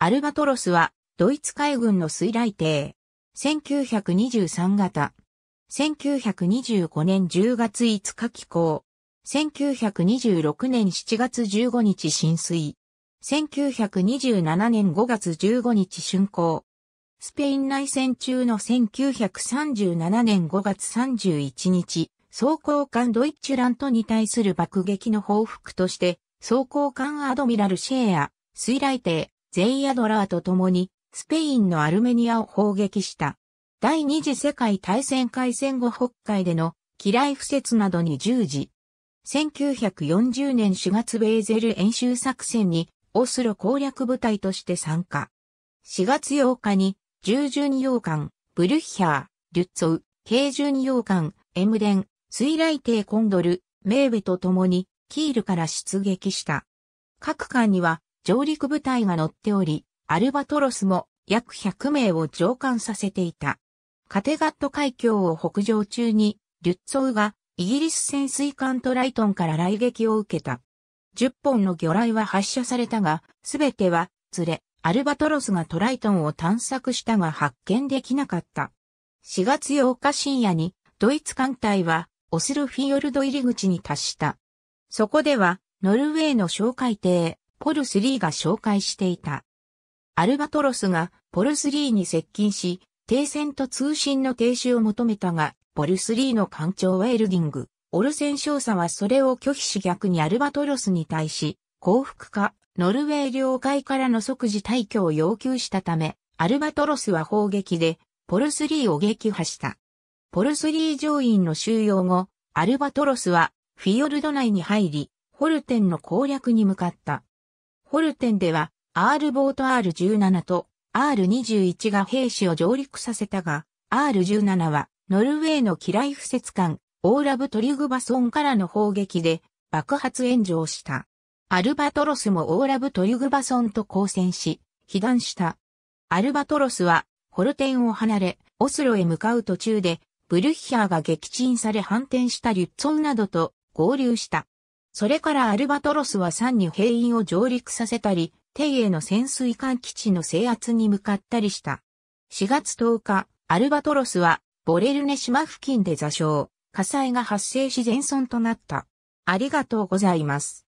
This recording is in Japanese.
アルバトロスは、ドイツ海軍の水雷艇。1923型。1925年10月5日寄港。1926年7月15日浸水。1927年5月15日竣工。スペイン内戦中の1937年5月31日、装甲艦ドイッチュラントに対する爆撃の報復として、装甲艦アドミラルシェア、水雷艇、ゼイアドラーと共に、スペインのアルメニアを砲撃した。第二次世界大戦開戦後北海での機雷不設などに従事。1940年4月ベーゼル演習作戦にオスロ攻略部隊として参加。4月8日に従順洋館、ブルッヒャー、リュッツォウ、軽順洋館、エムデン、水雷艇コンドル、メーベと共にキールから出撃した。各艦には上陸部隊が乗っており、アルバトロスも約100名を上艦させていた。カテガット海峡を北上中に、リュッツォウがイギリス潜水艦トライトンから雷撃を受けた。10本の魚雷は発射されたが、すべては、連れ、アルバトロスがトライトンを探索したが発見できなかった。4月8日深夜に、ドイツ艦隊は、オスルフィヨルド入り口に達した。そこでは、ノルウェーの哨戒艇、ポルスリーが紹介していた。アルバトロスがポルスリーに接近し、停戦と通信の停止を求めたが、ポルスリーの艦長はエルディング、オルセン少佐はそれを拒否し逆にアルバトロスに対し、降伏か、ノルウェー領海からの即時退去を要求したため、アルバトロスは砲撃で、ポルスリーを撃破した。ポルスリー乗員の収容後、アルバトロスはフィヨルド内に入り、ホルテンの攻略に向かった。ホルテンでは R ボート R17 と R21 が兵士を上陸させたが、R17 はノルウェーの機雷不設艦オーラブトリグバソンからの砲撃で爆発炎上した。アルバトロスもオーラブトリグバソンと交戦し、被弾した。アルバトロスはホルテンを離れ、オスロへ向かう途中で、ブルッヒャーが撃沈され反転したリュッツォンなどと合流した。それからアルバトロスは3に兵員を上陸させたり、帝への潜水艦基地の制圧に向かったりした。4月10日、アルバトロスはボレルネ島付近で座礁、火災が発生し全損となった。ありがとうございます。